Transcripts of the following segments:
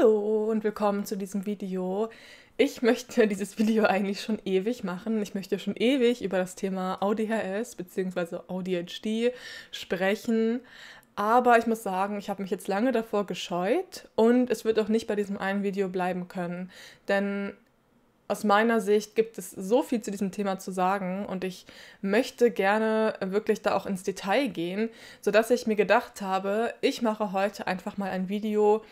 Hallo und willkommen zu diesem Video. Ich möchte dieses Video eigentlich schon ewig machen. Ich möchte schon ewig über das Thema ADHS bzw. ADHD sprechen. Aber ich muss sagen, ich habe mich jetzt lange davor gescheut und es wird auch nicht bei diesem einen Video bleiben können. Denn aus meiner Sicht gibt es so viel zu diesem Thema zu sagen und ich möchte gerne wirklich da auch ins Detail gehen, sodass ich mir gedacht habe, ich mache heute einfach mal ein Video,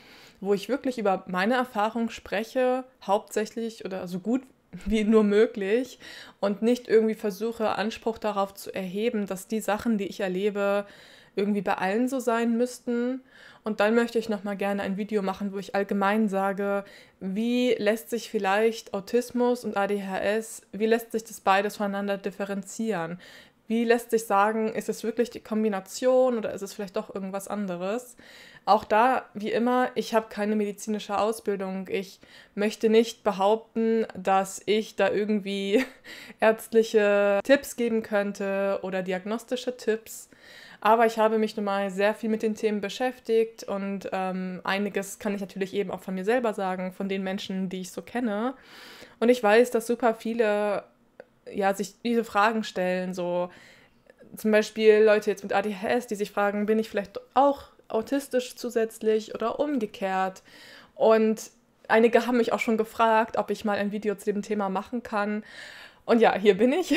wo ich wirklich über meine Erfahrung spreche, hauptsächlich oder so gut wie nur möglich und nicht irgendwie versuche, Anspruch darauf zu erheben, dass die Sachen, die ich erlebe, irgendwie bei allen so sein müssten. Und dann möchte ich nochmal gerne ein Video machen, wo ich allgemein sage, wie lässt sich vielleicht Autismus und ADHS, wie lässt sich das beides voneinander differenzieren? Wie lässt sich sagen, ist es wirklich die Kombination oder ist es vielleicht doch irgendwas anderes? Auch da, wie immer, ich habe keine medizinische Ausbildung. Ich möchte nicht behaupten, dass ich da irgendwie ärztliche Tipps geben könnte oder diagnostische Tipps. Aber ich habe mich nun mal sehr viel mit den Themen beschäftigt und ähm, einiges kann ich natürlich eben auch von mir selber sagen, von den Menschen, die ich so kenne. Und ich weiß, dass super viele ja, sich diese Fragen stellen, so zum Beispiel Leute jetzt mit ADHS, die sich fragen, bin ich vielleicht auch autistisch zusätzlich oder umgekehrt. Und einige haben mich auch schon gefragt, ob ich mal ein Video zu dem Thema machen kann. Und ja, hier bin ich.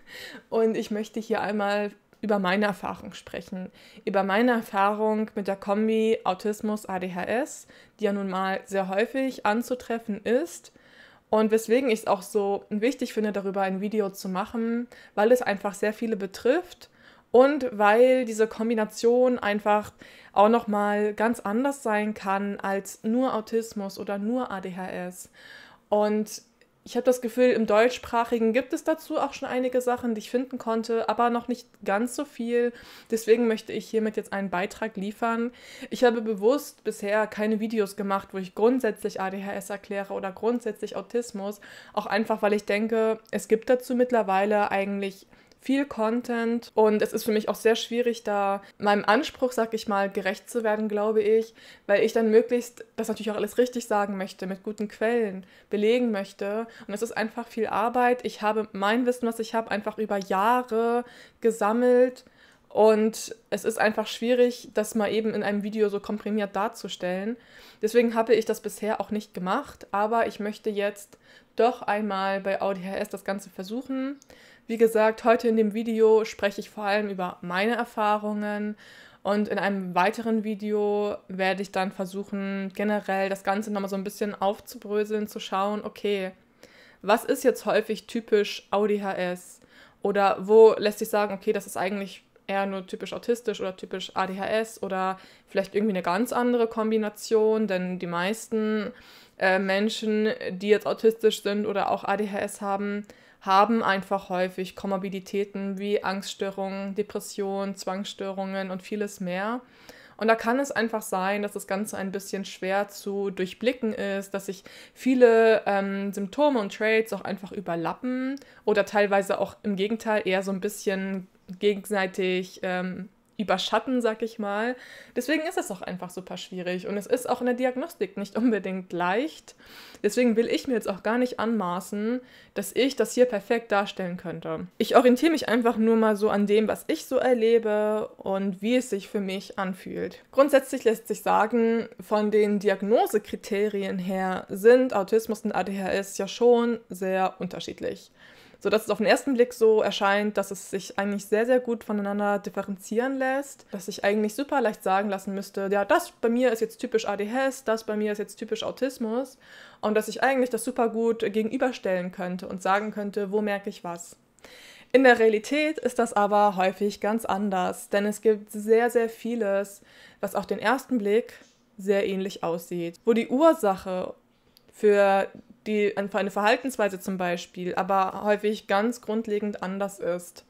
Und ich möchte hier einmal über meine Erfahrung sprechen. Über meine Erfahrung mit der Kombi Autismus ADHS, die ja nun mal sehr häufig anzutreffen ist. Und weswegen ich es auch so wichtig finde, darüber ein Video zu machen, weil es einfach sehr viele betrifft und weil diese Kombination einfach auch nochmal ganz anders sein kann als nur Autismus oder nur ADHS. Und ich habe das Gefühl, im deutschsprachigen gibt es dazu auch schon einige Sachen, die ich finden konnte, aber noch nicht ganz so viel. Deswegen möchte ich hiermit jetzt einen Beitrag liefern. Ich habe bewusst bisher keine Videos gemacht, wo ich grundsätzlich ADHS erkläre oder grundsätzlich Autismus, auch einfach weil ich denke, es gibt dazu mittlerweile eigentlich viel Content und es ist für mich auch sehr schwierig, da meinem Anspruch, sag ich mal, gerecht zu werden, glaube ich, weil ich dann möglichst das natürlich auch alles richtig sagen möchte, mit guten Quellen belegen möchte. Und es ist einfach viel Arbeit. Ich habe mein Wissen, was ich habe, einfach über Jahre gesammelt. Und es ist einfach schwierig, das mal eben in einem Video so komprimiert darzustellen. Deswegen habe ich das bisher auch nicht gemacht, aber ich möchte jetzt doch einmal bei Audi RS das Ganze versuchen. Wie gesagt, heute in dem Video spreche ich vor allem über meine Erfahrungen und in einem weiteren Video werde ich dann versuchen, generell das Ganze nochmal so ein bisschen aufzubröseln, zu schauen, okay, was ist jetzt häufig typisch ADHS? Oder wo lässt sich sagen, okay, das ist eigentlich eher nur typisch autistisch oder typisch ADHS oder vielleicht irgendwie eine ganz andere Kombination, denn die meisten äh, Menschen, die jetzt autistisch sind oder auch ADHS haben, haben einfach häufig Komorbiditäten wie Angststörungen, Depressionen, Zwangsstörungen und vieles mehr. Und da kann es einfach sein, dass das Ganze ein bisschen schwer zu durchblicken ist, dass sich viele ähm, Symptome und Traits auch einfach überlappen oder teilweise auch im Gegenteil eher so ein bisschen gegenseitig ähm, überschatten, sag ich mal. Deswegen ist es auch einfach super schwierig und es ist auch in der Diagnostik nicht unbedingt leicht. Deswegen will ich mir jetzt auch gar nicht anmaßen, dass ich das hier perfekt darstellen könnte. Ich orientiere mich einfach nur mal so an dem, was ich so erlebe und wie es sich für mich anfühlt. Grundsätzlich lässt sich sagen, von den Diagnosekriterien her sind Autismus und ADHS ja schon sehr unterschiedlich sodass es auf den ersten Blick so erscheint, dass es sich eigentlich sehr, sehr gut voneinander differenzieren lässt, dass ich eigentlich super leicht sagen lassen müsste, ja, das bei mir ist jetzt typisch ADHS, das bei mir ist jetzt typisch Autismus und dass ich eigentlich das super gut gegenüberstellen könnte und sagen könnte, wo merke ich was. In der Realität ist das aber häufig ganz anders, denn es gibt sehr, sehr vieles, was auf den ersten Blick sehr ähnlich aussieht, wo die Ursache für die, eine Verhaltensweise zum Beispiel, aber häufig ganz grundlegend anders ist.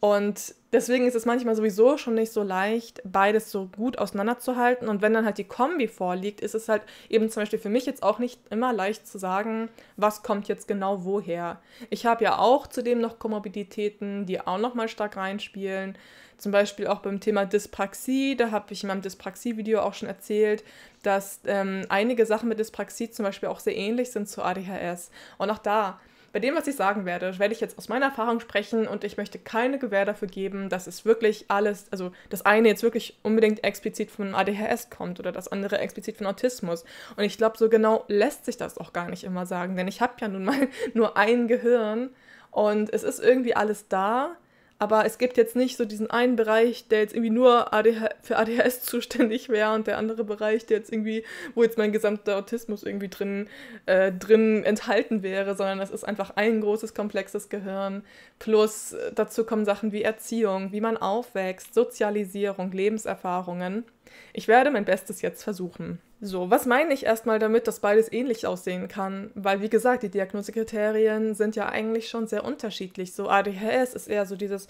Und deswegen ist es manchmal sowieso schon nicht so leicht, beides so gut auseinanderzuhalten. Und wenn dann halt die Kombi vorliegt, ist es halt eben zum Beispiel für mich jetzt auch nicht immer leicht zu sagen, was kommt jetzt genau woher. Ich habe ja auch zudem noch Komorbiditäten, die auch nochmal stark reinspielen. Zum Beispiel auch beim Thema Dyspraxie, da habe ich in meinem Dyspraxie-Video auch schon erzählt, dass ähm, einige Sachen mit Dyspraxie zum Beispiel auch sehr ähnlich sind zu ADHS. Und auch da, bei dem, was ich sagen werde, werde ich jetzt aus meiner Erfahrung sprechen und ich möchte keine Gewähr dafür geben, dass es wirklich alles, also das eine jetzt wirklich unbedingt explizit von ADHS kommt oder das andere explizit von Autismus. Und ich glaube, so genau lässt sich das auch gar nicht immer sagen, denn ich habe ja nun mal nur ein Gehirn und es ist irgendwie alles da. Aber es gibt jetzt nicht so diesen einen Bereich, der jetzt irgendwie nur ADH für ADHS zuständig wäre und der andere Bereich, der jetzt irgendwie, wo jetzt mein gesamter Autismus irgendwie drin, äh, drin enthalten wäre, sondern es ist einfach ein großes, komplexes Gehirn. Plus äh, dazu kommen Sachen wie Erziehung, wie man aufwächst, Sozialisierung, Lebenserfahrungen. Ich werde mein Bestes jetzt versuchen. So, was meine ich erstmal damit, dass beides ähnlich aussehen kann? Weil, wie gesagt, die Diagnosekriterien sind ja eigentlich schon sehr unterschiedlich. So ADHS ist eher so dieses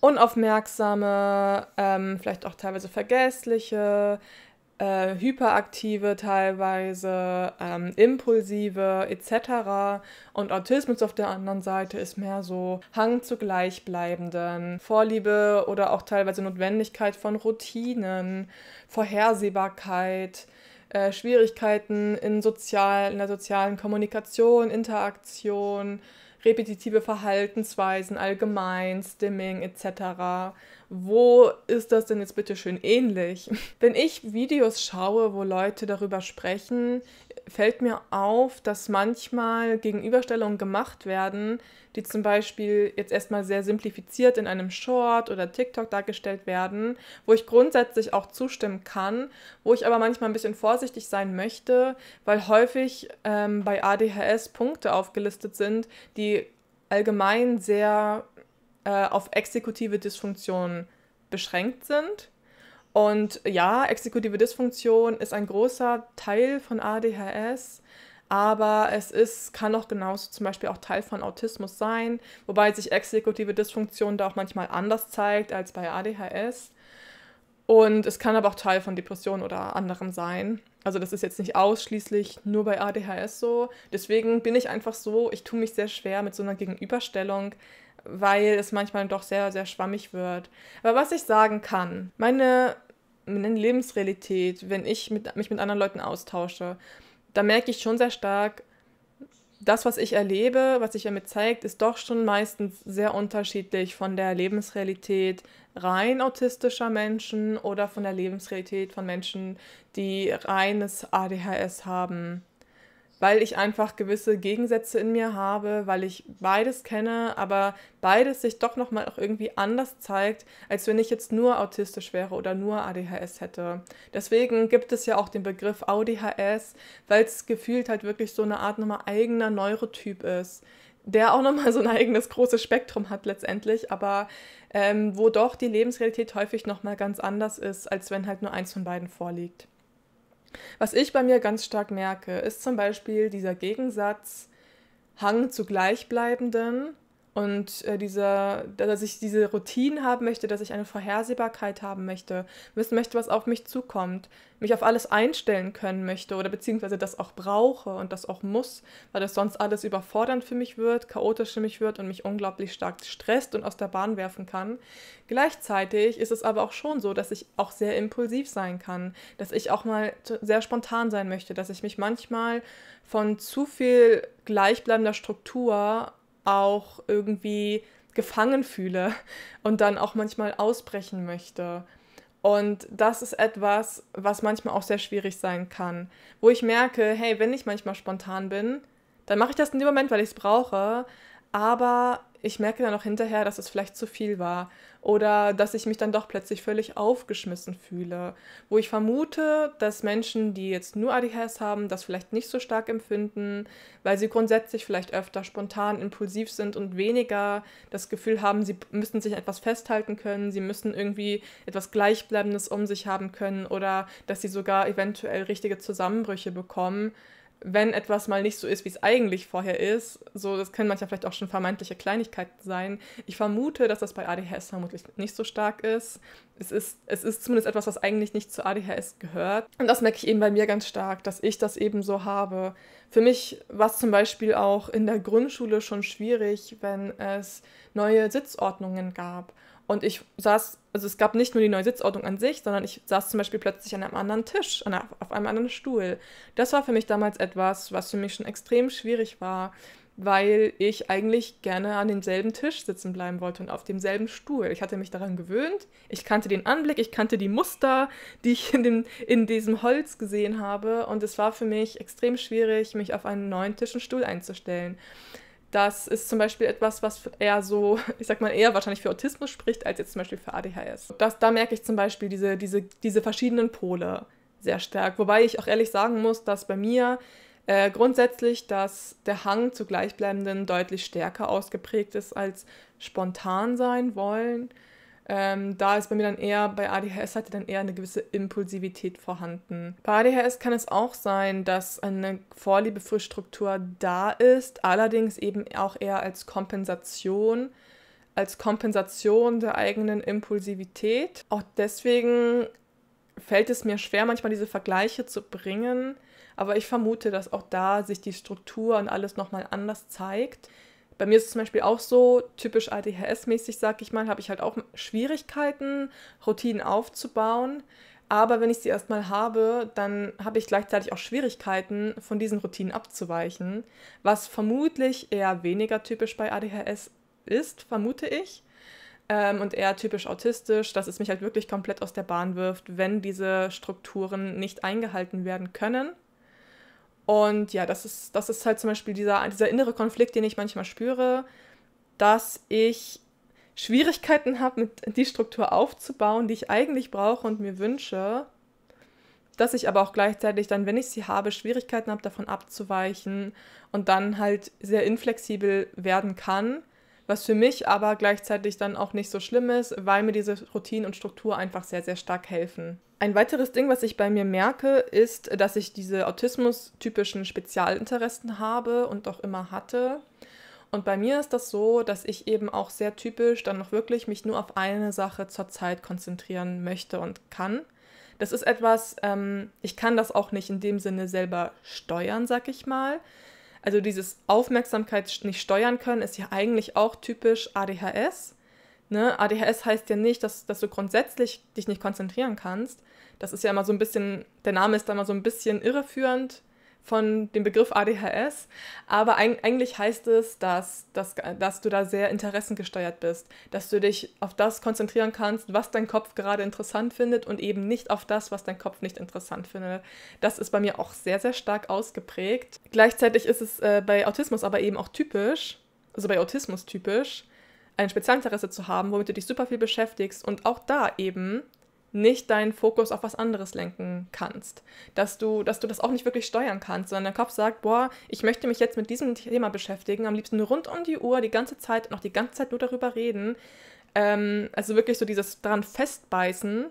unaufmerksame, ähm, vielleicht auch teilweise vergessliche, äh, hyperaktive teilweise, ähm, impulsive etc. Und Autismus auf der anderen Seite ist mehr so Hang zu gleichbleibenden, Vorliebe oder auch teilweise Notwendigkeit von Routinen, Vorhersehbarkeit äh, Schwierigkeiten in, sozial, in der sozialen Kommunikation, Interaktion, repetitive Verhaltensweisen allgemein, Stimming etc. Wo ist das denn jetzt bitte schön ähnlich? Wenn ich Videos schaue, wo Leute darüber sprechen, fällt mir auf, dass manchmal Gegenüberstellungen gemacht werden, die zum Beispiel jetzt erstmal sehr simplifiziert in einem Short oder TikTok dargestellt werden, wo ich grundsätzlich auch zustimmen kann, wo ich aber manchmal ein bisschen vorsichtig sein möchte, weil häufig ähm, bei ADHS Punkte aufgelistet sind, die allgemein sehr äh, auf exekutive Dysfunktion beschränkt sind. Und ja, exekutive Dysfunktion ist ein großer Teil von ADHS, aber es ist, kann auch genauso zum Beispiel auch Teil von Autismus sein, wobei sich exekutive Dysfunktion da auch manchmal anders zeigt als bei ADHS. Und es kann aber auch Teil von Depressionen oder anderem sein. Also das ist jetzt nicht ausschließlich nur bei ADHS so. Deswegen bin ich einfach so, ich tue mich sehr schwer mit so einer Gegenüberstellung, weil es manchmal doch sehr, sehr schwammig wird. Aber was ich sagen kann, meine, meine Lebensrealität, wenn ich mit, mich mit anderen Leuten austausche, da merke ich schon sehr stark, das, was ich erlebe, was sich damit zeigt, ist doch schon meistens sehr unterschiedlich von der Lebensrealität rein autistischer Menschen oder von der Lebensrealität von Menschen, die reines ADHS haben weil ich einfach gewisse Gegensätze in mir habe, weil ich beides kenne, aber beides sich doch nochmal auch irgendwie anders zeigt, als wenn ich jetzt nur autistisch wäre oder nur ADHS hätte. Deswegen gibt es ja auch den Begriff ADHS, weil es gefühlt halt wirklich so eine Art nochmal eigener Neurotyp ist, der auch nochmal so ein eigenes großes Spektrum hat letztendlich, aber ähm, wo doch die Lebensrealität häufig nochmal ganz anders ist, als wenn halt nur eins von beiden vorliegt. Was ich bei mir ganz stark merke, ist zum Beispiel dieser Gegensatz Hang zu Gleichbleibenden und äh, diese, dass ich diese Routinen haben möchte, dass ich eine Vorhersehbarkeit haben möchte, wissen möchte, was auf mich zukommt, mich auf alles einstellen können möchte oder beziehungsweise das auch brauche und das auch muss, weil das sonst alles überfordernd für mich wird, chaotisch für mich wird und mich unglaublich stark stresst und aus der Bahn werfen kann. Gleichzeitig ist es aber auch schon so, dass ich auch sehr impulsiv sein kann, dass ich auch mal sehr spontan sein möchte, dass ich mich manchmal von zu viel gleichbleibender Struktur auch irgendwie gefangen fühle und dann auch manchmal ausbrechen möchte. Und das ist etwas, was manchmal auch sehr schwierig sein kann, wo ich merke, hey, wenn ich manchmal spontan bin, dann mache ich das in dem Moment, weil ich es brauche, aber ich merke dann auch hinterher, dass es vielleicht zu viel war oder dass ich mich dann doch plötzlich völlig aufgeschmissen fühle, wo ich vermute, dass Menschen, die jetzt nur ADHS haben, das vielleicht nicht so stark empfinden, weil sie grundsätzlich vielleicht öfter spontan impulsiv sind und weniger das Gefühl haben, sie müssen sich etwas festhalten können, sie müssen irgendwie etwas Gleichbleibendes um sich haben können oder dass sie sogar eventuell richtige Zusammenbrüche bekommen wenn etwas mal nicht so ist, wie es eigentlich vorher ist, so das können manchmal vielleicht auch schon vermeintliche Kleinigkeiten sein. Ich vermute, dass das bei ADHS vermutlich nicht so stark ist. Es ist, es ist zumindest etwas, was eigentlich nicht zu ADHS gehört. Und das merke ich eben bei mir ganz stark, dass ich das eben so habe. Für mich war es zum Beispiel auch in der Grundschule schon schwierig, wenn es neue Sitzordnungen gab. Und ich saß, also es gab nicht nur die neue Sitzordnung an sich, sondern ich saß zum Beispiel plötzlich an einem anderen Tisch, einer, auf einem anderen Stuhl. Das war für mich damals etwas, was für mich schon extrem schwierig war, weil ich eigentlich gerne an demselben Tisch sitzen bleiben wollte und auf demselben Stuhl. Ich hatte mich daran gewöhnt, ich kannte den Anblick, ich kannte die Muster, die ich in, dem, in diesem Holz gesehen habe. Und es war für mich extrem schwierig, mich auf einen neuen Tisch und Stuhl einzustellen. Das ist zum Beispiel etwas, was eher so, ich sag mal, eher wahrscheinlich für Autismus spricht, als jetzt zum Beispiel für ADHS. Das, da merke ich zum Beispiel diese, diese, diese verschiedenen Pole sehr stark. Wobei ich auch ehrlich sagen muss, dass bei mir äh, grundsätzlich, dass der Hang zu Gleichbleibenden deutlich stärker ausgeprägt ist als spontan sein wollen. Ähm, da ist bei mir dann eher, bei ADHS hatte dann eher eine gewisse Impulsivität vorhanden. Bei ADHS kann es auch sein, dass eine Vorliebe für Struktur da ist, allerdings eben auch eher als Kompensation, als Kompensation der eigenen Impulsivität. Auch deswegen fällt es mir schwer, manchmal diese Vergleiche zu bringen, aber ich vermute, dass auch da sich die Struktur und alles nochmal anders zeigt bei mir ist es zum Beispiel auch so, typisch ADHS-mäßig, sag ich mal, habe ich halt auch Schwierigkeiten, Routinen aufzubauen. Aber wenn ich sie erstmal habe, dann habe ich gleichzeitig auch Schwierigkeiten, von diesen Routinen abzuweichen, was vermutlich eher weniger typisch bei ADHS ist, vermute ich. Ähm, und eher typisch autistisch, dass es mich halt wirklich komplett aus der Bahn wirft, wenn diese Strukturen nicht eingehalten werden können. Und ja, das ist, das ist halt zum Beispiel dieser, dieser innere Konflikt, den ich manchmal spüre, dass ich Schwierigkeiten habe, die Struktur aufzubauen, die ich eigentlich brauche und mir wünsche, dass ich aber auch gleichzeitig dann, wenn ich sie habe, Schwierigkeiten habe, davon abzuweichen und dann halt sehr inflexibel werden kann, was für mich aber gleichzeitig dann auch nicht so schlimm ist, weil mir diese Routine und Struktur einfach sehr, sehr stark helfen. Ein weiteres Ding, was ich bei mir merke, ist, dass ich diese autismus-typischen Spezialinteressen habe und auch immer hatte. Und bei mir ist das so, dass ich eben auch sehr typisch dann noch wirklich mich nur auf eine Sache zur Zeit konzentrieren möchte und kann. Das ist etwas, ähm, ich kann das auch nicht in dem Sinne selber steuern, sag ich mal. Also dieses Aufmerksamkeit nicht steuern können, ist ja eigentlich auch typisch ADHS. Ne? ADHS heißt ja nicht, dass, dass du grundsätzlich dich nicht konzentrieren kannst. Das ist ja immer so ein bisschen, der Name ist da immer so ein bisschen irreführend von dem Begriff ADHS, aber eigentlich heißt es, dass, dass, dass du da sehr interessengesteuert bist, dass du dich auf das konzentrieren kannst, was dein Kopf gerade interessant findet und eben nicht auf das, was dein Kopf nicht interessant findet. Das ist bei mir auch sehr, sehr stark ausgeprägt. Gleichzeitig ist es äh, bei Autismus aber eben auch typisch, also bei Autismus typisch, ein Spezialinteresse zu haben, womit du dich super viel beschäftigst und auch da eben nicht deinen Fokus auf was anderes lenken kannst. Dass du, dass du das auch nicht wirklich steuern kannst, sondern dein Kopf sagt, boah, ich möchte mich jetzt mit diesem Thema beschäftigen, am liebsten rund um die Uhr, die ganze Zeit noch die ganze Zeit nur darüber reden. Ähm, also wirklich so dieses dran festbeißen,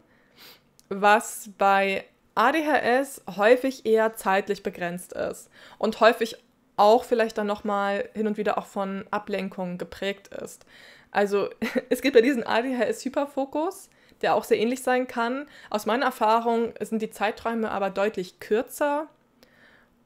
was bei ADHS häufig eher zeitlich begrenzt ist und häufig auch vielleicht dann nochmal hin und wieder auch von Ablenkungen geprägt ist. Also es gibt bei diesen ADHS-Hyperfokus, der auch sehr ähnlich sein kann. Aus meiner Erfahrung sind die Zeiträume aber deutlich kürzer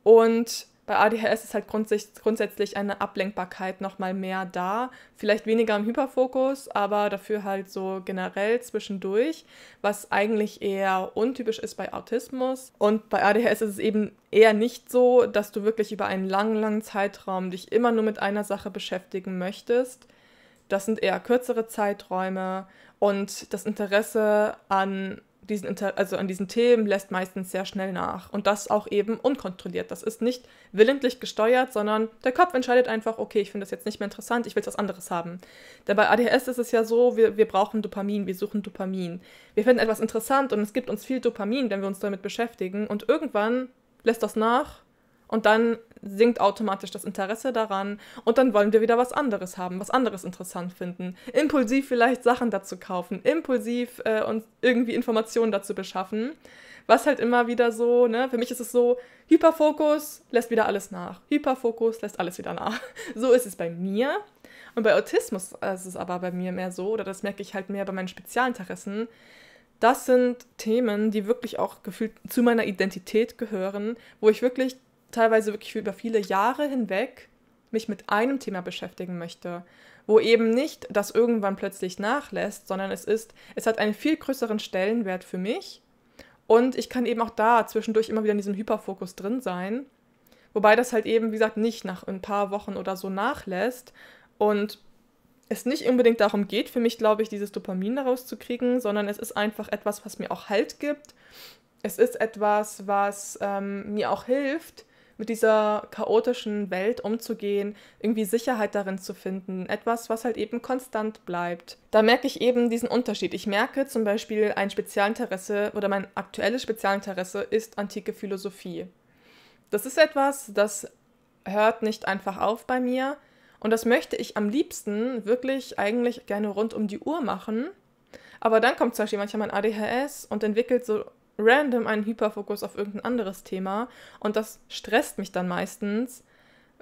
und bei ADHS ist halt grundsätzlich eine Ablenkbarkeit nochmal mehr da. Vielleicht weniger im Hyperfokus, aber dafür halt so generell zwischendurch, was eigentlich eher untypisch ist bei Autismus. Und bei ADHS ist es eben eher nicht so, dass du wirklich über einen langen, langen Zeitraum dich immer nur mit einer Sache beschäftigen möchtest. Das sind eher kürzere Zeiträume und das Interesse an diesen Inter also an diesen Themen lässt meistens sehr schnell nach. Und das auch eben unkontrolliert. Das ist nicht willentlich gesteuert, sondern der Kopf entscheidet einfach, okay, ich finde das jetzt nicht mehr interessant, ich will was anderes haben. Denn bei ADHS ist es ja so, wir, wir brauchen Dopamin, wir suchen Dopamin. Wir finden etwas interessant und es gibt uns viel Dopamin, wenn wir uns damit beschäftigen. Und irgendwann lässt das nach und dann sinkt automatisch das Interesse daran und dann wollen wir wieder was anderes haben, was anderes interessant finden. Impulsiv vielleicht Sachen dazu kaufen, impulsiv äh, uns irgendwie Informationen dazu beschaffen. Was halt immer wieder so, ne, für mich ist es so, Hyperfokus lässt wieder alles nach. Hyperfokus lässt alles wieder nach. So ist es bei mir. Und bei Autismus ist es aber bei mir mehr so, oder das merke ich halt mehr bei meinen Spezialinteressen, das sind Themen, die wirklich auch gefühlt zu meiner Identität gehören, wo ich wirklich teilweise wirklich über viele Jahre hinweg mich mit einem Thema beschäftigen möchte, wo eben nicht das irgendwann plötzlich nachlässt, sondern es ist, es hat einen viel größeren Stellenwert für mich und ich kann eben auch da zwischendurch immer wieder in diesem Hyperfokus drin sein, wobei das halt eben, wie gesagt, nicht nach ein paar Wochen oder so nachlässt und es nicht unbedingt darum geht, für mich, glaube ich, dieses Dopamin daraus zu kriegen, sondern es ist einfach etwas, was mir auch Halt gibt. Es ist etwas, was ähm, mir auch hilft, mit dieser chaotischen Welt umzugehen, irgendwie Sicherheit darin zu finden, etwas, was halt eben konstant bleibt. Da merke ich eben diesen Unterschied. Ich merke zum Beispiel ein Spezialinteresse oder mein aktuelles Spezialinteresse ist antike Philosophie. Das ist etwas, das hört nicht einfach auf bei mir und das möchte ich am liebsten wirklich eigentlich gerne rund um die Uhr machen. Aber dann kommt zum Beispiel manchmal mein ADHS und entwickelt so random einen Hyperfokus auf irgendein anderes Thema und das stresst mich dann meistens,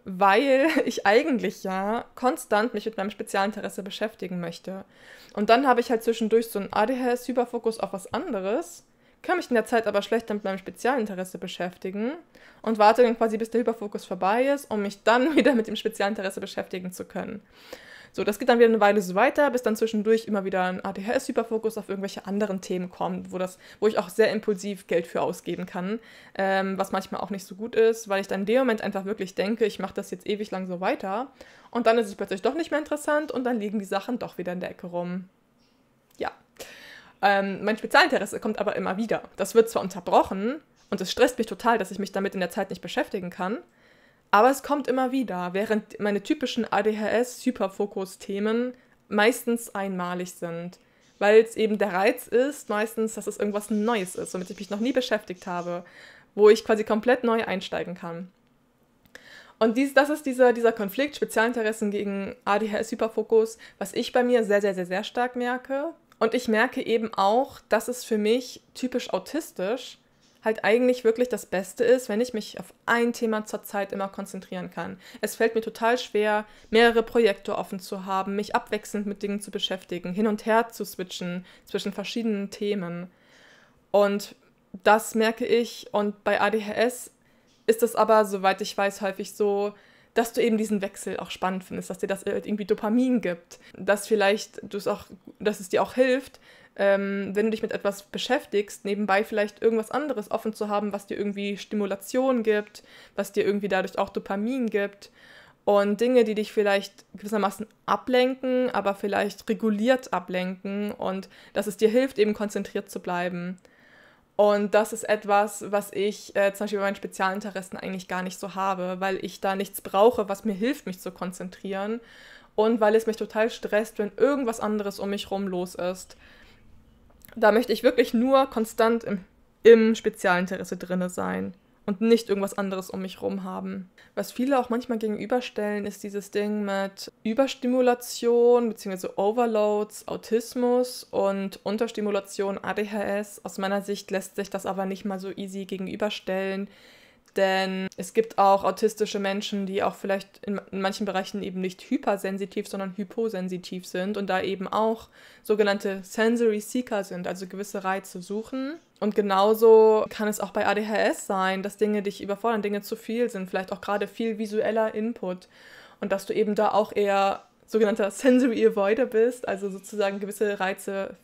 weil ich eigentlich ja konstant mich mit meinem Spezialinteresse beschäftigen möchte. Und dann habe ich halt zwischendurch so einen ADHS-Hyperfokus auf was anderes, kann mich in der Zeit aber schlechter mit meinem Spezialinteresse beschäftigen und warte dann quasi, bis der Hyperfokus vorbei ist, um mich dann wieder mit dem Spezialinteresse beschäftigen zu können. So, das geht dann wieder eine Weile so weiter, bis dann zwischendurch immer wieder ein ADHS-Hyperfokus auf irgendwelche anderen Themen kommt, wo, das, wo ich auch sehr impulsiv Geld für ausgeben kann, ähm, was manchmal auch nicht so gut ist, weil ich dann in dem Moment einfach wirklich denke, ich mache das jetzt ewig lang so weiter und dann ist es plötzlich doch nicht mehr interessant und dann liegen die Sachen doch wieder in der Ecke rum. Ja. Ähm, mein Spezialinteresse kommt aber immer wieder. Das wird zwar unterbrochen und es stresst mich total, dass ich mich damit in der Zeit nicht beschäftigen kann, aber es kommt immer wieder, während meine typischen ADHS-Hyperfokus-Themen meistens einmalig sind, weil es eben der Reiz ist, meistens, dass es irgendwas Neues ist, womit ich mich noch nie beschäftigt habe, wo ich quasi komplett neu einsteigen kann. Und dies, das ist dieser, dieser Konflikt Spezialinteressen gegen ADHS-Hyperfokus, was ich bei mir sehr, sehr, sehr, sehr stark merke. Und ich merke eben auch, dass es für mich typisch autistisch ist halt eigentlich wirklich das Beste ist, wenn ich mich auf ein Thema zur Zeit immer konzentrieren kann. Es fällt mir total schwer, mehrere Projekte offen zu haben, mich abwechselnd mit Dingen zu beschäftigen, hin und her zu switchen zwischen verschiedenen Themen. Und das merke ich und bei ADHS ist es aber, soweit ich weiß, häufig so, dass du eben diesen Wechsel auch spannend findest, dass dir das halt irgendwie Dopamin gibt, dass vielleicht du es auch, dass es dir auch hilft, ähm, wenn du dich mit etwas beschäftigst, nebenbei vielleicht irgendwas anderes offen zu haben, was dir irgendwie Stimulation gibt, was dir irgendwie dadurch auch Dopamin gibt und Dinge, die dich vielleicht gewissermaßen ablenken, aber vielleicht reguliert ablenken und dass es dir hilft, eben konzentriert zu bleiben. Und das ist etwas, was ich äh, zum Beispiel bei meinen Spezialinteressen eigentlich gar nicht so habe, weil ich da nichts brauche, was mir hilft, mich zu konzentrieren und weil es mich total stresst, wenn irgendwas anderes um mich rum los ist. Da möchte ich wirklich nur konstant im, im Spezialinteresse drinne sein und nicht irgendwas anderes um mich rum haben. Was viele auch manchmal gegenüberstellen, ist dieses Ding mit Überstimulation bzw. Overloads, Autismus und Unterstimulation, ADHS. Aus meiner Sicht lässt sich das aber nicht mal so easy gegenüberstellen, denn es gibt auch autistische Menschen, die auch vielleicht in, manchen Bereichen eben nicht hypersensitiv, sondern hyposensitiv sind und da eben auch sogenannte Sensory Seeker sind, also gewisse Reize suchen. Und genauso kann es auch bei ADHS sein, dass Dinge dich überfordern, Dinge zu viel sind, vielleicht auch gerade viel visueller Input und dass du eben da auch eher sogenannter Sensory Avoider bist, also sozusagen gewisse Reize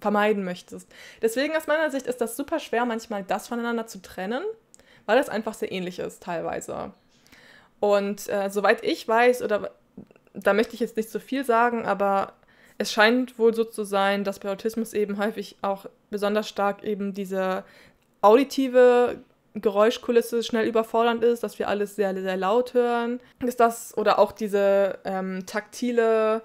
vermeiden möchtest. Deswegen aus meiner Sicht ist das super schwer, manchmal das voneinander zu trennen weil das einfach sehr ähnlich ist teilweise. Und äh, soweit ich weiß, oder da möchte ich jetzt nicht so viel sagen, aber es scheint wohl so zu sein, dass bei Autismus eben häufig auch besonders stark eben diese auditive Geräuschkulisse schnell überfordernd ist, dass wir alles sehr, sehr laut hören. Ist das oder auch diese ähm, taktile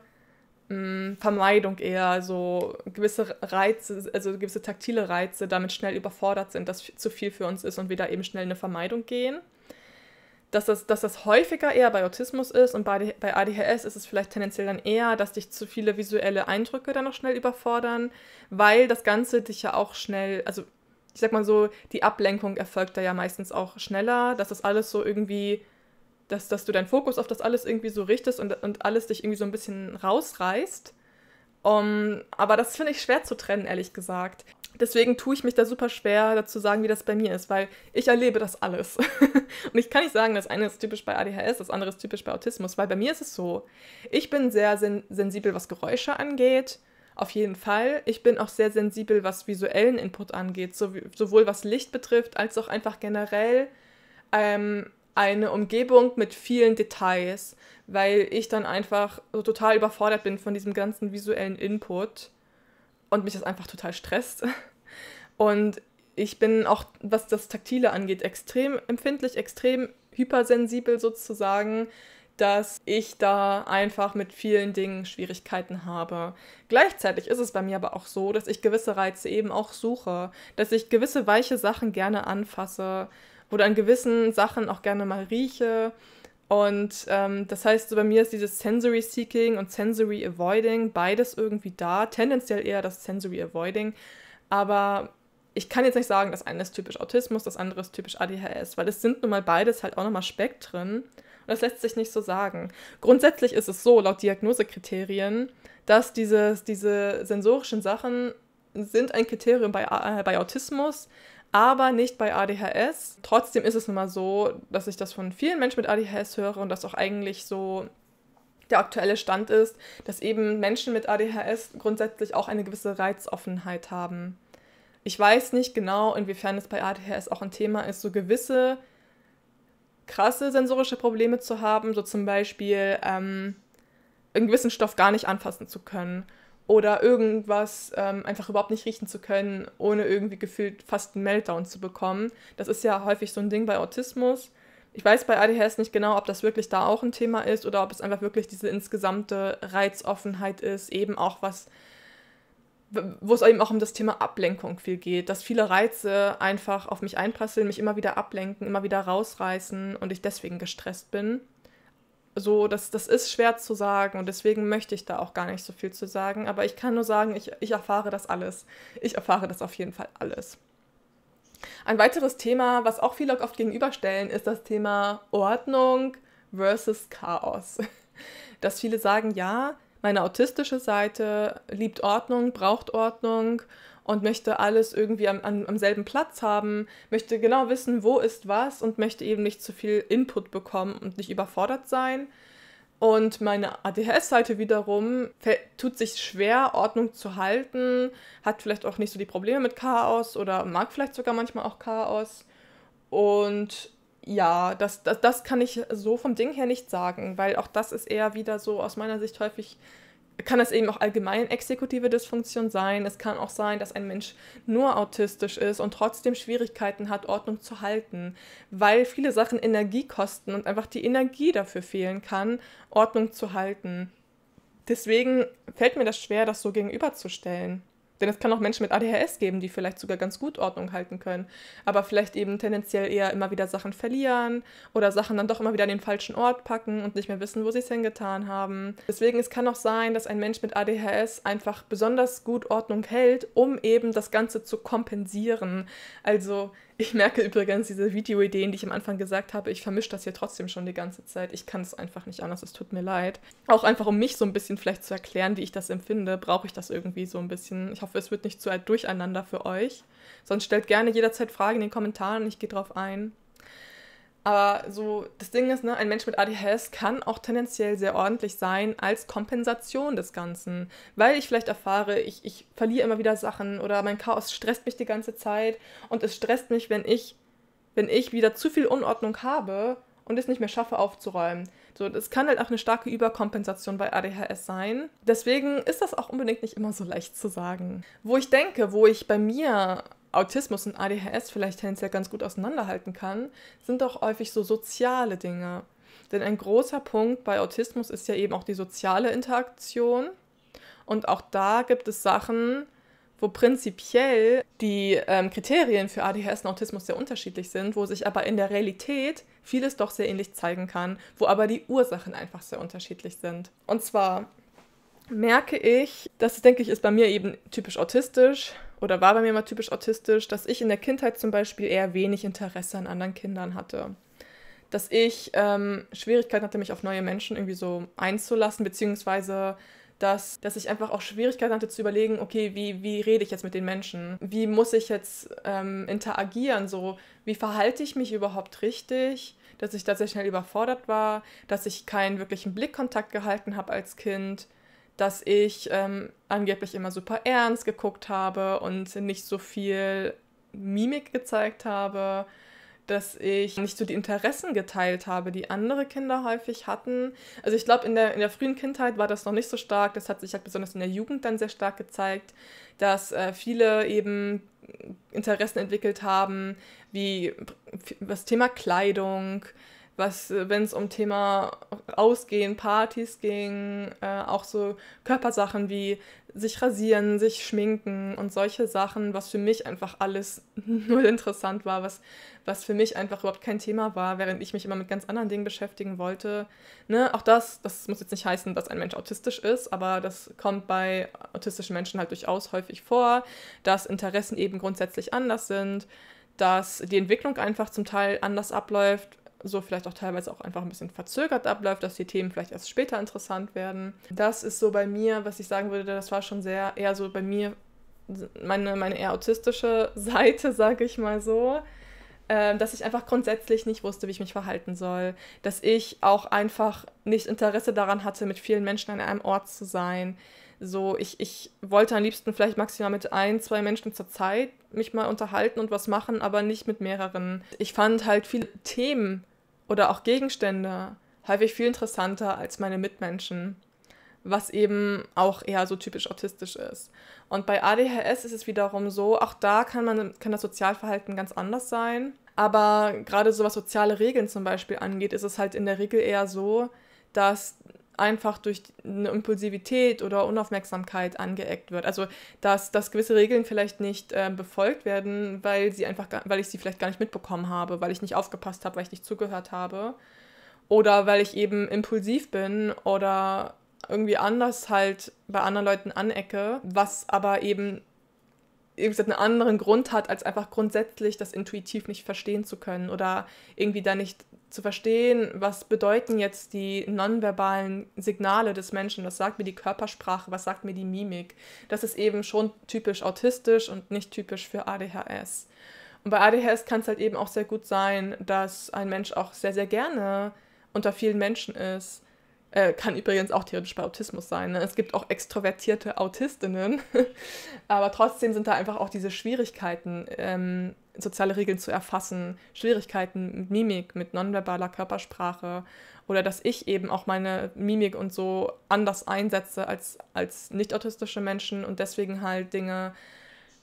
mh, Vermeidung eher so gewisse Reize, also gewisse taktile Reize damit schnell überfordert sind, dass zu viel für uns ist und wir da eben schnell in eine Vermeidung gehen. Dass das, dass das häufiger eher bei Autismus ist und bei, bei ADHS ist es vielleicht tendenziell dann eher, dass dich zu viele visuelle Eindrücke dann noch schnell überfordern, weil das Ganze dich ja auch schnell, also ich sag mal so, die Ablenkung erfolgt da ja meistens auch schneller, dass das alles so irgendwie dass, dass du deinen Fokus auf das alles irgendwie so richtest und, und alles dich irgendwie so ein bisschen rausreißt. Um, aber das finde ich schwer zu trennen, ehrlich gesagt. Deswegen tue ich mich da super schwer, dazu sagen, wie das bei mir ist, weil ich erlebe das alles. und ich kann nicht sagen, das eine ist typisch bei ADHS, das andere ist typisch bei Autismus, weil bei mir ist es so. Ich bin sehr sen sensibel, was Geräusche angeht, auf jeden Fall. Ich bin auch sehr sensibel, was visuellen Input angeht, sowohl was Licht betrifft, als auch einfach generell. Ähm, eine Umgebung mit vielen Details, weil ich dann einfach so total überfordert bin von diesem ganzen visuellen Input und mich das einfach total stresst. Und ich bin auch, was das Taktile angeht, extrem empfindlich, extrem hypersensibel sozusagen, dass ich da einfach mit vielen Dingen Schwierigkeiten habe. Gleichzeitig ist es bei mir aber auch so, dass ich gewisse Reize eben auch suche, dass ich gewisse weiche Sachen gerne anfasse, oder an gewissen Sachen auch gerne mal rieche. Und ähm, das heißt, so bei mir ist dieses Sensory Seeking und Sensory Avoiding beides irgendwie da. Tendenziell eher das Sensory Avoiding. Aber ich kann jetzt nicht sagen, das eine ist typisch Autismus, das andere ist typisch ADHS, weil es sind nun mal beides halt auch nochmal Spektren. Und das lässt sich nicht so sagen. Grundsätzlich ist es so, laut Diagnosekriterien, dass dieses, diese sensorischen Sachen sind ein Kriterium bei, äh, bei Autismus, aber nicht bei ADHS. Trotzdem ist es nun mal so, dass ich das von vielen Menschen mit ADHS höre und das auch eigentlich so der aktuelle Stand ist, dass eben Menschen mit ADHS grundsätzlich auch eine gewisse Reizoffenheit haben. Ich weiß nicht genau, inwiefern es bei ADHS auch ein Thema ist, so gewisse krasse sensorische Probleme zu haben, so zum Beispiel ähm, einen gewissen Stoff gar nicht anfassen zu können oder irgendwas ähm, einfach überhaupt nicht riechen zu können, ohne irgendwie gefühlt fast einen Meltdown zu bekommen. Das ist ja häufig so ein Ding bei Autismus. Ich weiß bei ADHS nicht genau, ob das wirklich da auch ein Thema ist oder ob es einfach wirklich diese insgesamte Reizoffenheit ist, eben auch was, wo es eben auch um das Thema Ablenkung viel geht, dass viele Reize einfach auf mich einprasseln, mich immer wieder ablenken, immer wieder rausreißen und ich deswegen gestresst bin so, das, das ist schwer zu sagen und deswegen möchte ich da auch gar nicht so viel zu sagen. Aber ich kann nur sagen, ich, ich erfahre das alles. Ich erfahre das auf jeden Fall alles. Ein weiteres Thema, was auch viele oft gegenüberstellen, ist das Thema Ordnung versus Chaos. Dass viele sagen, ja, meine autistische Seite liebt Ordnung, braucht Ordnung und möchte alles irgendwie am, am, am, selben Platz haben, möchte genau wissen, wo ist was und möchte eben nicht zu viel Input bekommen und nicht überfordert sein. Und meine ADHS-Seite wiederum tut sich schwer, Ordnung zu halten, hat vielleicht auch nicht so die Probleme mit Chaos oder mag vielleicht sogar manchmal auch Chaos. Und ja, das, das, das kann ich so vom Ding her nicht sagen, weil auch das ist eher wieder so aus meiner Sicht häufig kann das eben auch allgemein exekutive Dysfunktion sein. Es kann auch sein, dass ein Mensch nur autistisch ist und trotzdem Schwierigkeiten hat, Ordnung zu halten, weil viele Sachen Energie kosten und einfach die Energie dafür fehlen kann, Ordnung zu halten. Deswegen fällt mir das schwer, das so gegenüberzustellen. Denn es kann auch Menschen mit ADHS geben, die vielleicht sogar ganz gut Ordnung halten können, aber vielleicht eben tendenziell eher immer wieder Sachen verlieren oder Sachen dann doch immer wieder an den falschen Ort packen und nicht mehr wissen, wo sie es hingetan haben. Deswegen es kann auch sein, dass ein Mensch mit ADHS einfach besonders gut Ordnung hält, um eben das Ganze zu kompensieren. Also ich merke übrigens diese Videoideen, die ich am Anfang gesagt habe, ich vermische das hier trotzdem schon die ganze Zeit. Ich kann es einfach nicht anders, es tut mir leid. Auch einfach, um mich so ein bisschen vielleicht zu erklären, wie ich das empfinde, brauche ich das irgendwie so ein bisschen. Ich hoffe, es wird nicht zu durcheinander für euch. Sonst stellt gerne jederzeit Fragen in den Kommentaren, ich gehe drauf ein. Aber so, das Ding ist, ne, ein Mensch mit ADHS kann auch tendenziell sehr ordentlich sein als Kompensation des Ganzen. Weil ich vielleicht erfahre, ich, ich verliere immer wieder Sachen oder mein Chaos stresst mich die ganze Zeit und es stresst mich, wenn ich, wenn ich wieder zu viel Unordnung habe und es nicht mehr schaffe aufzuräumen. So, das kann halt auch eine starke Überkompensation bei ADHS sein. Deswegen ist das auch unbedingt nicht immer so leicht zu sagen. Wo ich denke, wo ich bei mir Autismus und ADHS vielleicht tendenziell ganz gut auseinanderhalten kann, sind auch häufig so soziale Dinge. Denn ein großer Punkt bei Autismus ist ja eben auch die soziale Interaktion. Und auch da gibt es Sachen, wo prinzipiell die ähm, Kriterien für ADHS und Autismus sehr unterschiedlich sind, wo sich aber in der Realität vieles doch sehr ähnlich zeigen kann, wo aber die Ursachen einfach sehr unterschiedlich sind. Und zwar merke ich, das denke ich ist bei mir eben typisch autistisch, oder war bei mir mal typisch autistisch, dass ich in der Kindheit zum Beispiel eher wenig Interesse an anderen Kindern hatte. Dass ich ähm, Schwierigkeiten hatte, mich auf neue Menschen irgendwie so einzulassen, beziehungsweise dass, dass ich einfach auch Schwierigkeiten hatte zu überlegen, okay, wie, wie rede ich jetzt mit den Menschen? Wie muss ich jetzt ähm, interagieren? So, wie verhalte ich mich überhaupt richtig? Dass ich da sehr schnell überfordert war, dass ich keinen wirklichen Blickkontakt gehalten habe als Kind dass ich ähm, angeblich immer super ernst geguckt habe und nicht so viel Mimik gezeigt habe, dass ich nicht so die Interessen geteilt habe, die andere Kinder häufig hatten. Also ich glaube, in der, in der frühen Kindheit war das noch nicht so stark. Das hat sich halt besonders in der Jugend dann sehr stark gezeigt, dass äh, viele eben Interessen entwickelt haben, wie das Thema Kleidung, was, äh, wenn es um Thema Ausgehen, Partys ging, äh, auch so Körpersachen wie sich rasieren, sich schminken und solche Sachen, was für mich einfach alles null interessant war, was, was für mich einfach überhaupt kein Thema war, während ich mich immer mit ganz anderen Dingen beschäftigen wollte. Ne? Auch das, das muss jetzt nicht heißen, dass ein Mensch autistisch ist, aber das kommt bei autistischen Menschen halt durchaus häufig vor, dass Interessen eben grundsätzlich anders sind, dass die Entwicklung einfach zum Teil anders abläuft, so vielleicht auch teilweise auch einfach ein bisschen verzögert abläuft, dass die Themen vielleicht erst später interessant werden. Das ist so bei mir, was ich sagen würde, das war schon sehr eher so bei mir meine, meine eher autistische Seite, sage ich mal so ähm, dass ich einfach grundsätzlich nicht wusste, wie ich mich verhalten soll. Dass ich auch einfach nicht Interesse daran hatte, mit vielen Menschen an einem Ort zu sein. So, ich, ich wollte am liebsten vielleicht maximal mit ein, zwei Menschen zur Zeit mich mal unterhalten und was machen, aber nicht mit mehreren. Ich fand halt viele Themen oder auch Gegenstände häufig viel interessanter als meine Mitmenschen, was eben auch eher so typisch autistisch ist. Und bei ADHS ist es wiederum so, auch da kann, man, kann das Sozialverhalten ganz anders sein. Aber gerade so was soziale Regeln zum Beispiel angeht, ist es halt in der Regel eher so, dass einfach durch eine Impulsivität oder Unaufmerksamkeit angeeckt wird. Also dass, dass gewisse Regeln vielleicht nicht äh, befolgt werden, weil sie einfach, weil ich sie vielleicht gar nicht mitbekommen habe, weil ich nicht aufgepasst habe, weil ich nicht zugehört habe. Oder weil ich eben impulsiv bin oder irgendwie anders halt bei anderen Leuten anecke, was aber eben irgendwie gesagt, einen anderen Grund hat, als einfach grundsätzlich das intuitiv nicht verstehen zu können oder irgendwie da nicht zu verstehen, was bedeuten jetzt die nonverbalen Signale des Menschen, was sagt mir die Körpersprache, was sagt mir die Mimik. Das ist eben schon typisch autistisch und nicht typisch für ADHS. Und bei ADHS kann es halt eben auch sehr gut sein, dass ein Mensch auch sehr, sehr gerne unter vielen Menschen ist äh, kann übrigens auch theoretisch bei Autismus sein. Ne? Es gibt auch extrovertierte Autistinnen, aber trotzdem sind da einfach auch diese Schwierigkeiten, ähm, soziale Regeln zu erfassen, Schwierigkeiten mit Mimik, mit nonverbaler Körpersprache oder dass ich eben auch meine Mimik und so anders einsetze als, als nicht-autistische Menschen und deswegen halt Dinge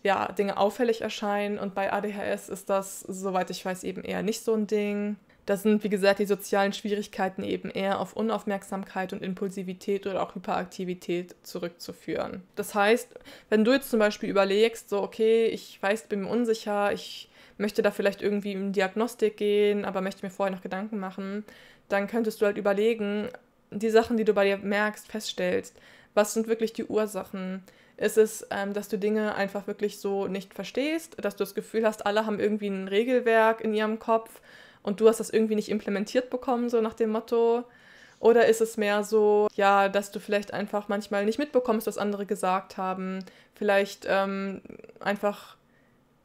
ja, Dinge auffällig erscheinen und bei ADHS ist das, soweit ich weiß, eben eher nicht so ein Ding. Da sind, wie gesagt, die sozialen Schwierigkeiten eben eher auf Unaufmerksamkeit und Impulsivität oder auch Hyperaktivität zurückzuführen. Das heißt, wenn du jetzt zum Beispiel überlegst, so, okay, ich weiß, bin mir unsicher, ich möchte da vielleicht irgendwie in Diagnostik gehen, aber möchte mir vorher noch Gedanken machen, dann könntest du halt überlegen, die Sachen, die du bei dir merkst, feststellst, was sind wirklich die Ursachen? Ist es, ähm, dass du Dinge einfach wirklich so nicht verstehst, dass du das Gefühl hast, alle haben irgendwie ein Regelwerk in ihrem Kopf und du hast das irgendwie nicht implementiert bekommen, so nach dem Motto? Oder ist es mehr so, ja, dass du vielleicht einfach manchmal nicht mitbekommst, was andere gesagt haben, vielleicht ähm, einfach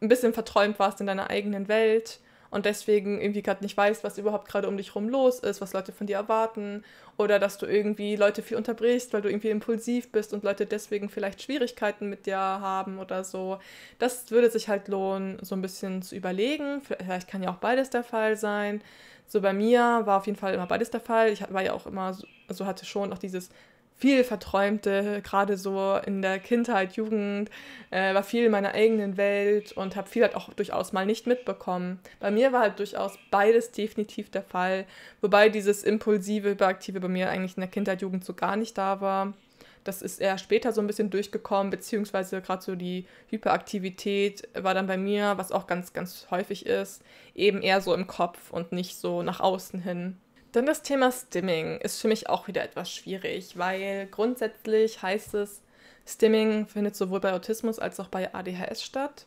ein bisschen verträumt warst in deiner eigenen Welt? und deswegen irgendwie gerade nicht weißt, was überhaupt gerade um dich rum los ist, was Leute von dir erwarten oder dass du irgendwie Leute viel unterbrichst, weil du irgendwie impulsiv bist und Leute deswegen vielleicht Schwierigkeiten mit dir haben oder so. Das würde sich halt lohnen, so ein bisschen zu überlegen. Vielleicht kann ja auch beides der Fall sein. So bei mir war auf jeden Fall immer beides der Fall. Ich war ja auch immer, so also hatte schon auch dieses viel verträumte, gerade so in der Kindheit, Jugend, äh, war viel in meiner eigenen Welt und habe viel halt auch durchaus mal nicht mitbekommen. Bei mir war halt durchaus beides definitiv der Fall, wobei dieses impulsive, hyperaktive bei mir eigentlich in der Kindheit, Jugend so gar nicht da war. Das ist eher später so ein bisschen durchgekommen, beziehungsweise gerade so die Hyperaktivität war dann bei mir, was auch ganz, ganz häufig ist, eben eher so im Kopf und nicht so nach außen hin. Dann das Thema Stimming ist für mich auch wieder etwas schwierig, weil grundsätzlich heißt es, Stimming findet sowohl bei Autismus als auch bei ADHS statt.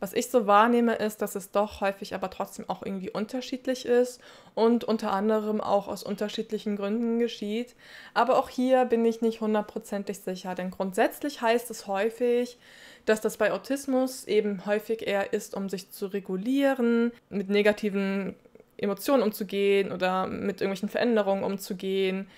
Was ich so wahrnehme, ist, dass es doch häufig aber trotzdem auch irgendwie unterschiedlich ist und unter anderem auch aus unterschiedlichen Gründen geschieht. Aber auch hier bin ich nicht hundertprozentig sicher, denn grundsätzlich heißt es häufig, dass das bei Autismus eben häufig eher ist, um sich zu regulieren, mit negativen Emotionen umzugehen oder mit irgendwelchen Veränderungen umzugehen.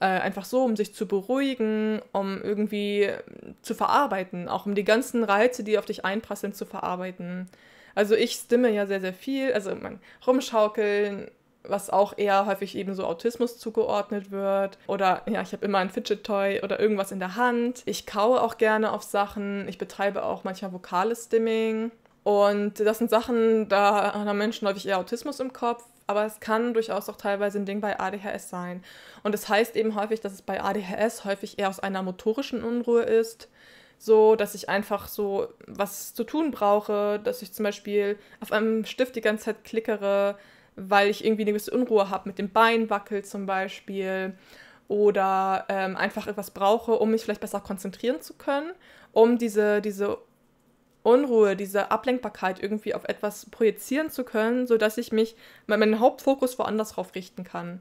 Äh, einfach so, um sich zu beruhigen, um irgendwie ähm, zu verarbeiten, auch um die ganzen Reize, die auf dich einprasseln, zu verarbeiten. Also ich stimme ja sehr, sehr viel, also mein Rumschaukeln, was auch eher häufig eben so Autismus zugeordnet wird. Oder ja, ich habe immer ein Fidget Toy oder irgendwas in der Hand. Ich kaue auch gerne auf Sachen. Ich betreibe auch manchmal vokales Stimming. Und das sind Sachen, da haben Menschen häufig eher Autismus im Kopf, aber es kann durchaus auch teilweise ein Ding bei ADHS sein. Und es das heißt eben häufig, dass es bei ADHS häufig eher aus einer motorischen Unruhe ist, so dass ich einfach so was zu tun brauche, dass ich zum Beispiel auf einem Stift die ganze Zeit klickere, weil ich irgendwie eine gewisse Unruhe habe, mit dem Bein wackelt zum Beispiel oder ähm, einfach etwas brauche, um mich vielleicht besser konzentrieren zu können, um diese, diese Unruhe, diese Ablenkbarkeit irgendwie auf etwas projizieren zu können, sodass ich mich, meinen Hauptfokus woanders drauf richten kann.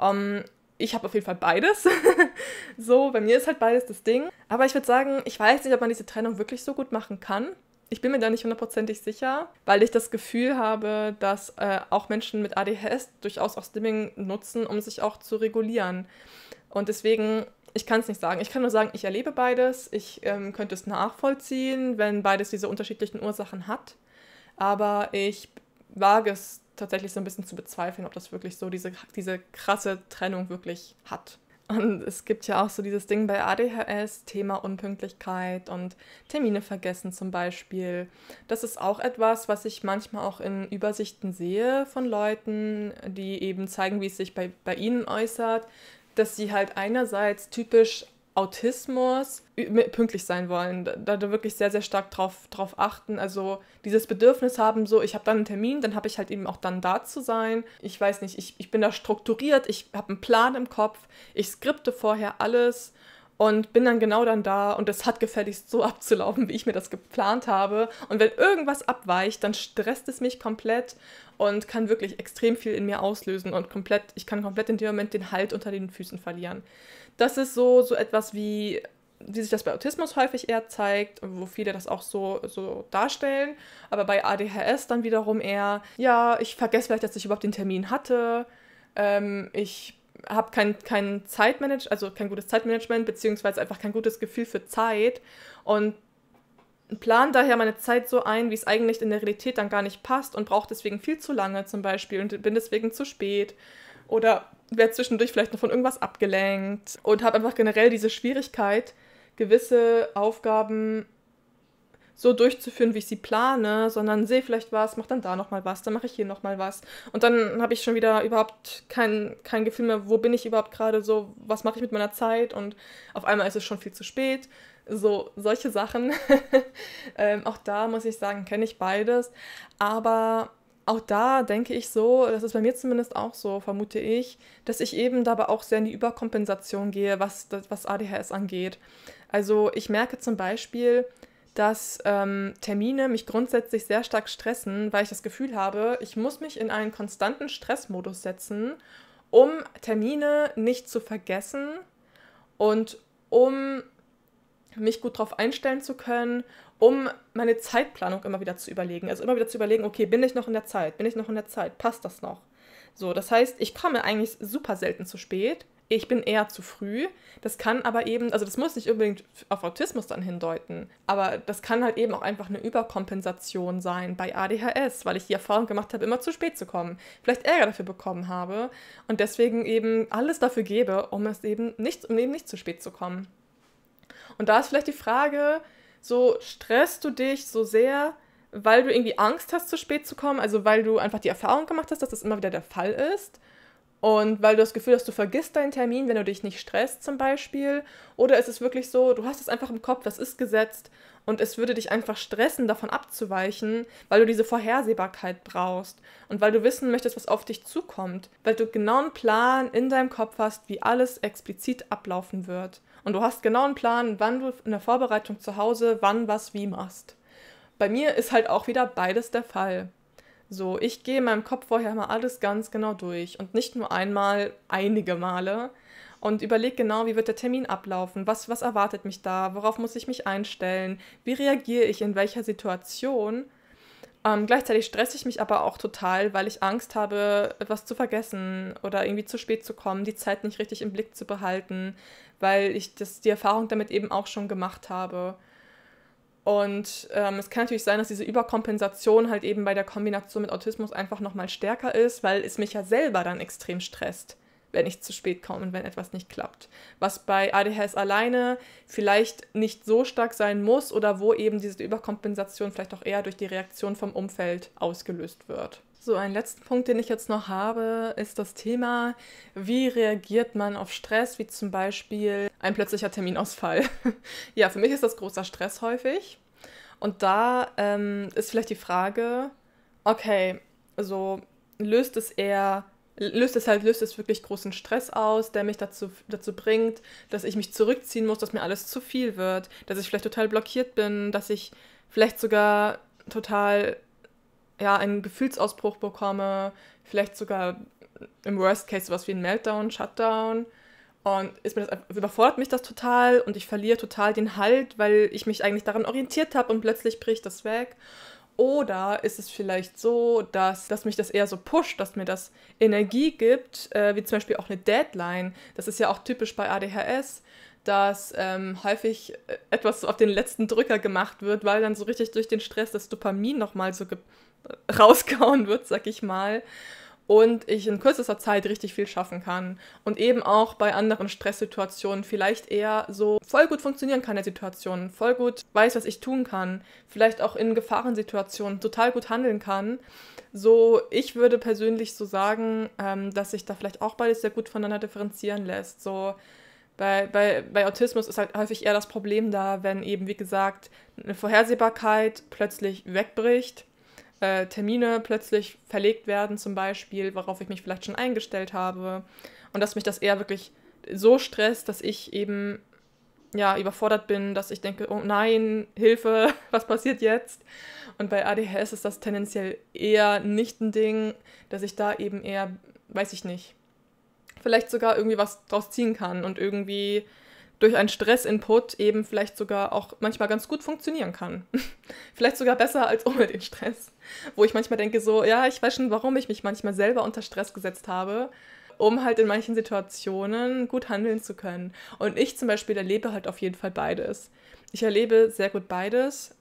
Ähm, ich habe auf jeden Fall beides. so, bei mir ist halt beides das Ding. Aber ich würde sagen, ich weiß nicht, ob man diese Trennung wirklich so gut machen kann. Ich bin mir da nicht hundertprozentig sicher, weil ich das Gefühl habe, dass äh, auch Menschen mit ADHS durchaus auch Stimming nutzen, um sich auch zu regulieren. Und deswegen ich kann es nicht sagen. Ich kann nur sagen, ich erlebe beides. Ich ähm, könnte es nachvollziehen, wenn beides diese unterschiedlichen Ursachen hat. Aber ich wage es tatsächlich so ein bisschen zu bezweifeln, ob das wirklich so diese, diese krasse Trennung wirklich hat. Und es gibt ja auch so dieses Ding bei ADHS, Thema Unpünktlichkeit und Termine vergessen zum Beispiel. Das ist auch etwas, was ich manchmal auch in Übersichten sehe von Leuten, die eben zeigen, wie es sich bei, bei ihnen äußert dass sie halt einerseits typisch Autismus pünktlich sein wollen, da, da wirklich sehr, sehr stark drauf, drauf achten. Also dieses Bedürfnis haben, so ich habe dann einen Termin, dann habe ich halt eben auch dann da zu sein. Ich weiß nicht, ich, ich bin da strukturiert, ich habe einen Plan im Kopf, ich skripte vorher alles und bin dann genau dann da und es hat gefälligst so abzulaufen, wie ich mir das geplant habe. Und wenn irgendwas abweicht, dann stresst es mich komplett und kann wirklich extrem viel in mir auslösen und komplett, ich kann komplett in dem Moment den Halt unter den Füßen verlieren. Das ist so, so etwas wie wie sich das bei Autismus häufig eher zeigt, wo viele das auch so, so darstellen, aber bei ADHS dann wiederum eher, ja, ich vergesse vielleicht, dass ich überhaupt den Termin hatte, ähm, ich habe kein, kein Zeitmanagement, also kein gutes Zeitmanagement, beziehungsweise einfach kein gutes Gefühl für Zeit und plan daher meine Zeit so ein, wie es eigentlich in der Realität dann gar nicht passt und brauche deswegen viel zu lange zum Beispiel und bin deswegen zu spät oder werde zwischendurch vielleicht noch von irgendwas abgelenkt und habe einfach generell diese Schwierigkeit, gewisse Aufgaben so durchzuführen, wie ich sie plane, sondern sehe vielleicht was, mache dann da nochmal was, dann mache ich hier nochmal was. Und dann habe ich schon wieder überhaupt kein, kein Gefühl mehr, wo bin ich überhaupt gerade, so, was mache ich mit meiner Zeit und auf einmal ist es schon viel zu spät. So, solche Sachen. ähm, auch da muss ich sagen, kenne ich beides. Aber auch da denke ich so, das ist bei mir zumindest auch so, vermute ich, dass ich eben dabei auch sehr in die Überkompensation gehe, was, was ADHS angeht. Also ich merke zum Beispiel, dass ähm, Termine mich grundsätzlich sehr stark stressen, weil ich das Gefühl habe, ich muss mich in einen konstanten Stressmodus setzen, um Termine nicht zu vergessen und um mich gut darauf einstellen zu können, um meine Zeitplanung immer wieder zu überlegen. Also immer wieder zu überlegen, okay, bin ich noch in der Zeit? Bin ich noch in der Zeit? Passt das noch? So, das heißt, ich komme eigentlich super selten zu spät ich bin eher zu früh. Das kann aber eben, also das muss nicht unbedingt auf Autismus dann hindeuten, aber das kann halt eben auch einfach eine Überkompensation sein bei ADHS, weil ich die Erfahrung gemacht habe, immer zu spät zu kommen, vielleicht Ärger dafür bekommen habe und deswegen eben alles dafür gebe, um es eben nicht, um eben nicht zu spät zu kommen. Und da ist vielleicht die Frage, so stresst du dich so sehr, weil du irgendwie Angst hast, zu spät zu kommen, also weil du einfach die Erfahrung gemacht hast, dass das immer wieder der Fall ist und weil du das Gefühl hast, du vergisst deinen Termin, wenn du dich nicht stresst zum Beispiel. Oder ist es wirklich so, du hast es einfach im Kopf, das ist gesetzt und es würde dich einfach stressen, davon abzuweichen, weil du diese Vorhersehbarkeit brauchst und weil du wissen möchtest, was auf dich zukommt, weil du genau einen Plan in deinem Kopf hast, wie alles explizit ablaufen wird. Und du hast genau einen Plan, wann du in der Vorbereitung zu Hause, wann was wie machst. Bei mir ist halt auch wieder beides der Fall. So, ich gehe in meinem Kopf vorher mal alles ganz genau durch und nicht nur einmal, einige Male und überlege genau, wie wird der Termin ablaufen, was, was erwartet mich da, worauf muss ich mich einstellen, wie reagiere ich in welcher Situation. Ähm, gleichzeitig stresse ich mich aber auch total, weil ich Angst habe, etwas zu vergessen oder irgendwie zu spät zu kommen, die Zeit nicht richtig im Blick zu behalten, weil ich das, die Erfahrung damit eben auch schon gemacht habe. Und ähm, es kann natürlich sein, dass diese Überkompensation halt eben bei der Kombination mit Autismus einfach nochmal stärker ist, weil es mich ja selber dann extrem stresst, wenn ich zu spät komme und wenn etwas nicht klappt. Was bei ADHS alleine vielleicht nicht so stark sein muss oder wo eben diese Überkompensation vielleicht auch eher durch die Reaktion vom Umfeld ausgelöst wird. So, ein letzten Punkt, den ich jetzt noch habe, ist das Thema, wie reagiert man auf Stress, wie zum Beispiel ein plötzlicher Terminausfall. ja, für mich ist das großer Stress häufig. Und da ähm, ist vielleicht die Frage, okay, so löst es eher, löst es halt, löst es wirklich großen Stress aus, der mich dazu, dazu bringt, dass ich mich zurückziehen muss, dass mir alles zu viel wird, dass ich vielleicht total blockiert bin, dass ich vielleicht sogar total ja, einen Gefühlsausbruch bekomme, vielleicht sogar im Worst Case sowas wie ein Meltdown, Shutdown. Und ist mir das, überfordert mich das total und ich verliere total den Halt, weil ich mich eigentlich daran orientiert habe und plötzlich bricht das weg. Oder ist es vielleicht so, dass, dass mich das eher so pusht, dass mir das Energie gibt, äh, wie zum Beispiel auch eine Deadline. Das ist ja auch typisch bei ADHS, dass ähm, häufig äh, etwas auf den letzten Drücker gemacht wird, weil dann so richtig durch den Stress das Dopamin nochmal so ge rausgehauen wird, sag ich mal. Und ich in kürzester Zeit richtig viel schaffen kann. Und eben auch bei anderen Stresssituationen vielleicht eher so voll gut funktionieren kann in Situation, voll gut weiß, was ich tun kann, vielleicht auch in Gefahrensituationen total gut handeln kann. So, ich würde persönlich so sagen, ähm, dass sich da vielleicht auch beides sehr gut voneinander differenzieren lässt. So, bei, bei, bei Autismus ist halt häufig eher das Problem da, wenn eben, wie gesagt, eine Vorhersehbarkeit plötzlich wegbricht äh, Termine plötzlich verlegt werden zum Beispiel, worauf ich mich vielleicht schon eingestellt habe. Und dass mich das eher wirklich so stresst, dass ich eben ja, überfordert bin, dass ich denke, oh nein, Hilfe, was passiert jetzt? Und bei ADHS ist das tendenziell eher nicht ein Ding, dass ich da eben eher, weiß ich nicht, vielleicht sogar irgendwie was draus ziehen kann und irgendwie durch einen stress Stressinput eben vielleicht sogar auch manchmal ganz gut funktionieren kann. vielleicht sogar besser als ohne den Stress. Wo ich manchmal denke, so, ja, ich weiß schon, warum ich mich manchmal selber unter Stress gesetzt habe, um halt in manchen Situationen gut handeln zu können. Und ich zum Beispiel erlebe halt auf jeden Fall beides. Ich erlebe sehr gut beides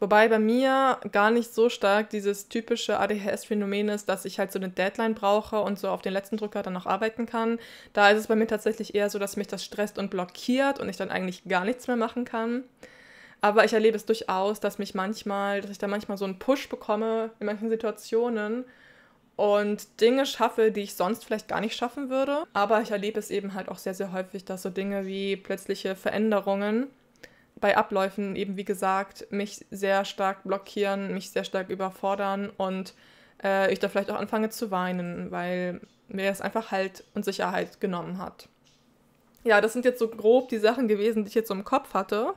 Wobei bei mir gar nicht so stark dieses typische ADHS-Phänomen ist, dass ich halt so eine Deadline brauche und so auf den letzten Drücker dann noch arbeiten kann. Da ist es bei mir tatsächlich eher so, dass mich das stresst und blockiert und ich dann eigentlich gar nichts mehr machen kann. Aber ich erlebe es durchaus, dass mich manchmal, dass ich da manchmal so einen Push bekomme in manchen Situationen und Dinge schaffe, die ich sonst vielleicht gar nicht schaffen würde. Aber ich erlebe es eben halt auch sehr, sehr häufig, dass so Dinge wie plötzliche Veränderungen bei Abläufen eben, wie gesagt, mich sehr stark blockieren, mich sehr stark überfordern und äh, ich da vielleicht auch anfange zu weinen, weil mir das einfach Halt und Sicherheit genommen hat. Ja, das sind jetzt so grob die Sachen gewesen, die ich jetzt so im Kopf hatte.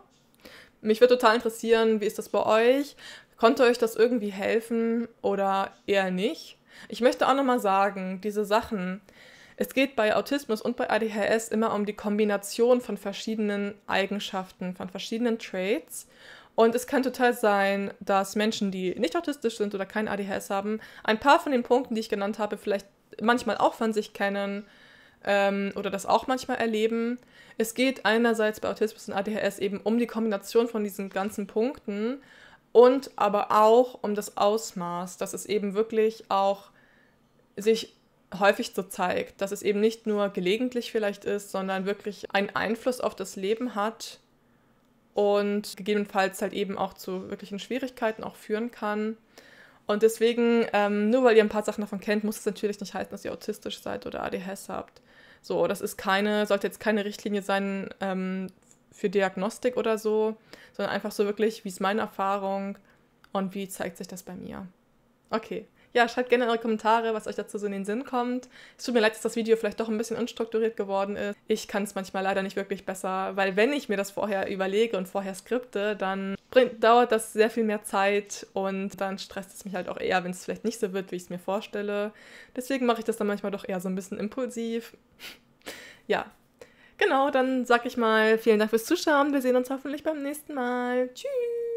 Mich würde total interessieren, wie ist das bei euch? Konnte euch das irgendwie helfen oder eher nicht? Ich möchte auch nochmal sagen, diese Sachen, es geht bei Autismus und bei ADHS immer um die Kombination von verschiedenen Eigenschaften, von verschiedenen Traits. Und es kann total sein, dass Menschen, die nicht autistisch sind oder kein ADHS haben, ein paar von den Punkten, die ich genannt habe, vielleicht manchmal auch von sich kennen ähm, oder das auch manchmal erleben. Es geht einerseits bei Autismus und ADHS eben um die Kombination von diesen ganzen Punkten und aber auch um das Ausmaß, dass es eben wirklich auch sich häufig so zeigt, dass es eben nicht nur gelegentlich vielleicht ist, sondern wirklich einen Einfluss auf das Leben hat und gegebenenfalls halt eben auch zu wirklichen Schwierigkeiten auch führen kann. Und deswegen, ähm, nur weil ihr ein paar Sachen davon kennt, muss es natürlich nicht heißen, dass ihr autistisch seid oder ADHS habt. So, das ist keine, sollte jetzt keine Richtlinie sein ähm, für Diagnostik oder so, sondern einfach so wirklich, wie ist meine Erfahrung und wie zeigt sich das bei mir. Okay ja, schreibt gerne in eure Kommentare, was euch dazu so in den Sinn kommt. Es tut mir leid, dass das Video vielleicht doch ein bisschen unstrukturiert geworden ist. Ich kann es manchmal leider nicht wirklich besser, weil wenn ich mir das vorher überlege und vorher skripte, dann dauert das sehr viel mehr Zeit und dann stresst es mich halt auch eher, wenn es vielleicht nicht so wird, wie ich es mir vorstelle. Deswegen mache ich das dann manchmal doch eher so ein bisschen impulsiv. ja. Genau, dann sag ich mal vielen Dank fürs Zuschauen. Wir sehen uns hoffentlich beim nächsten Mal. Tschüss!